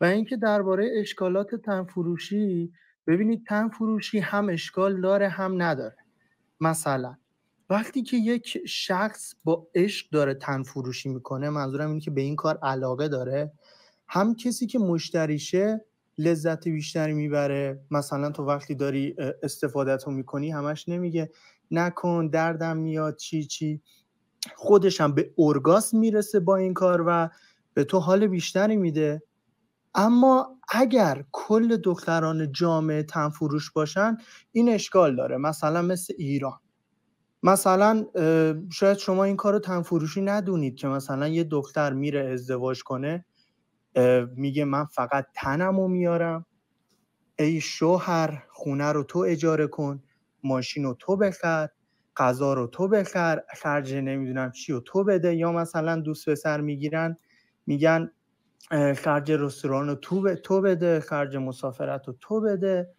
و اینکه درباره اشکالات تنفروشی ببینید تنفروشی هم اشکال داره هم نداره مثلا وقتی که یک شخص با عشق داره تنفروشی میکنه منظورم اینه که به این کار علاقه داره هم کسی که مشتریشه لذت بیشتری میبره مثلا تو وقتی داری استفادهتو میکنی همش نمیگه نکن دردم میاد چی چی خودش هم به ارگاس میرسه با این کار و به تو حال بیشتری میده اما اگر کل دختران جامعه تنفروش باشن این اشکال داره مثلا مثل ایران مثلا شاید شما این کار رو تنفروشی ندونید که مثلا یه دختر میره ازدواج کنه میگه من فقط تنم رو میارم ای شوهر خونه رو تو اجاره کن ماشین رو تو بخر غذا رو تو بخر خرج نمیدونم چی رو تو بده یا مثلا دوست سر میگیرن میگن خرج رستوران رو تو, تو بده خرج مسافرت رو تو بده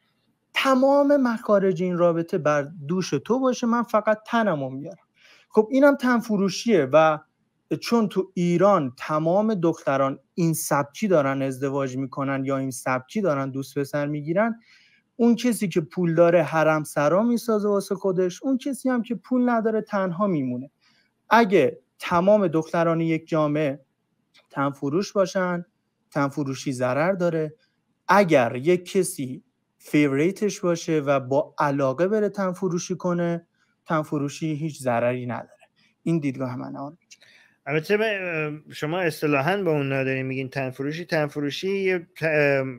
تمام مخارج این رابطه بر دوش تو باشه من فقط تنم میارم خب اینم تنفروشیه و چون تو ایران تمام دختران این سبکی دارن ازدواج میکنن یا این سبکی دارن دوست پسر میگیرن اون کسی که پول داره حرم سرا میسازه واسه خودش اون کسی هم که پول نداره تنها میمونه اگه تمام دختران یک جامعه تنفروش باشن تنفروشی ضرر داره اگر یک کسی فیوریتش باشه و با علاقه بره تنفروشی کنه تنفروشی هیچ ضرری نداره این دیدگاه من آن البته شما اصطلاحا به اون نادری میگین تنفروشی تنفروشی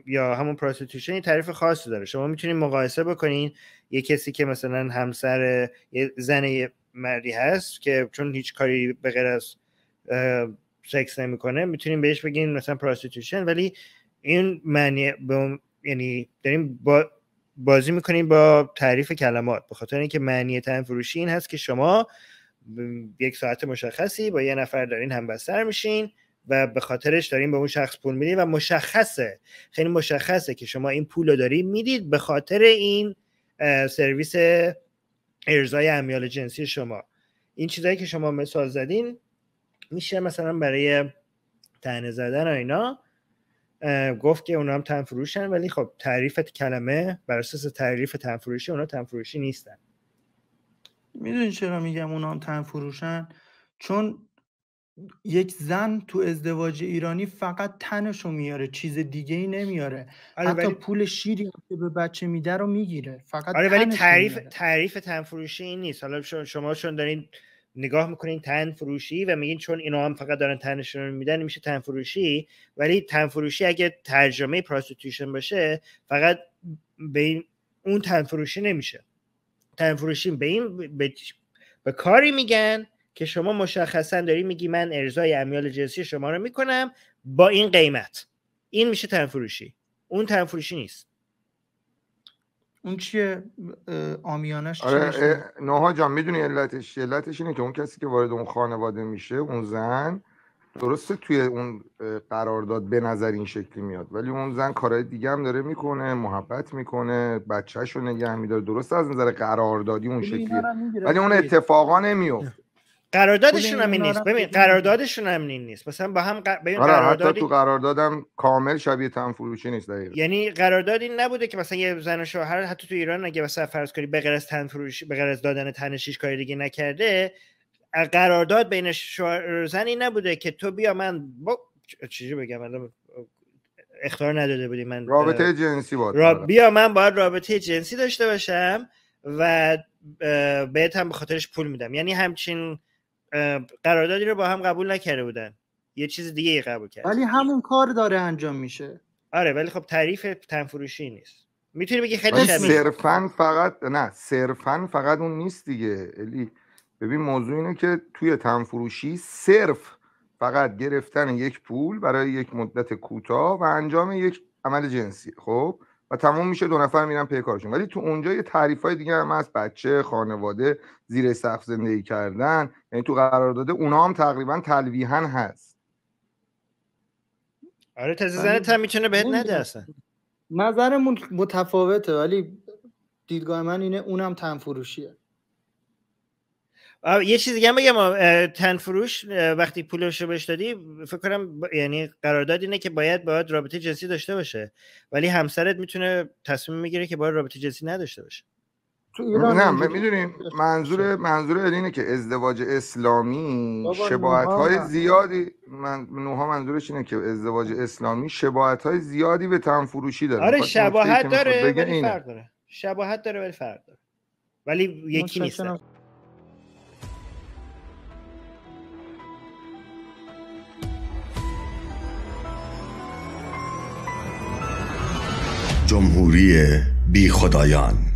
یا همون پراستیتوشن تعریف خاصی داره شما میتونید مقایسه بکنین یه کسی که مثلا همسر زن مردی هست که چون هیچ کاری به غیر از سکس نمیکنه میتونیم بهش بگیم مثلا پراستیتوشن ولی این معنی با... یعنی داریم با... بازی میکنیم با تعریف کلمات به خاطر اینکه معنی تن فروشی این هست که شما یک ساعت مشخصی با یه نفر دارین بستر میشین و به خاطرش دارین به اون شخص پول میدین و مشخصه خیلی مشخصه که شما این پول رو دارین میدید به خاطر این سرویس ارزای امیال جنسی شما این چیزایی که شما مثال زدین میشه مثلا برای تنه زدن و اینا گفت که اونا هم تنفروشن ولی خب تعریف کلمه بر اساس تعریف تنفروشی اونا تنفروشی نیستن میدونی چرا میگم اونا هم تنفروشن چون یک زن تو ازدواج ایرانی فقط تنشو میاره چیز دیگه ای نمیاره آره، حتی پول شیری که به بچه میده رو میگیره فقط آره ولی تعریف تعریف تنفروشی این نیست حالا شما چون دارین نگاه میکنین تن فروشی و میگین چون اینا هم فقط دارن تنشون رو میدن میشه تن فروشی ولی تن فروشی اگه ترجمه پراستیتوشن باشه فقط به این اون تن فروشی نمیشه تن فروشی به این به, کاری میگن که شما مشخصا داری میگی من ارزای امیال جنسی شما رو میکنم با این قیمت این میشه تن فروشی اون تن فروشی نیست اون چیه آمیانش آره نوها جان میدونی علتش علتش اینه که اون کسی که وارد اون خانواده میشه اون زن درسته توی اون قرارداد به نظر این شکلی میاد ولی اون زن کارهای دیگه هم داره میکنه محبت میکنه بچهش رو نگه میداره درسته از نظر قراردادی اون شکلی ولی اون اتفاقا نمیفته قراردادشون هم نیست ببین قراردادشون هم نیست مثلا با هم ببین آره، حتی تو قراردادم کامل شبیه تن فروشی نیست دقیقا. یعنی قراردادی نبوده که مثلا یه زن و شوهر حتی تو ایران اگه مثلا فرض کنی به غیر از به غیر دادن تنشیش کاری دیگه نکرده قرارداد بین شوهر زنی نبوده که تو بیا من با... چیزی بگم الان نداده بودی من رابطه جنسی بود بیا من باید رابطه جنسی داشته باشم و بهت هم به خاطرش پول میدم یعنی همچین قراردادی رو با هم قبول نکرده بودن یه چیز دیگه ای قبول کرد ولی همون کار داره انجام میشه آره ولی خب تعریف تنفروشی نیست میتونی بگی خیلی صرفا فقط نه صرفا فقط اون نیست دیگه الی ببین موضوع اینه که توی تنفروشی صرف فقط گرفتن یک پول برای یک مدت کوتاه و انجام یک عمل جنسی خب و تمام میشه دو نفر میرن پی کارشون ولی تو اونجا یه تعریف های دیگه هم هست بچه خانواده زیر سقف زندگی کردن یعنی تو قرار داده اونها هم تقریبا تلویحا هست آره تازه تا میتونه بهت نده اصلا نظرمون متفاوته ولی دیدگاه من اینه اونم تنفروشیه یه چیز دیگه هم بگم تن فروش وقتی پولش رو بهش دادی فکر کنم یعنی قرارداد اینه که باید باید رابطه جنسی داشته باشه ولی همسرت میتونه تصمیم میگیره که باید رابطه جنسی نداشته باشه نه من میدونیم منظور منظور اینه که ازدواج اسلامی شباهت های زیادی من نوها منظورش اینه که ازدواج اسلامی شباهت های زیادی به تنفروشی داره آره شباهت داره ولی فرق داره شباهت داره ولی فرق داره ولی یکی نیست جمهوری بی خدایان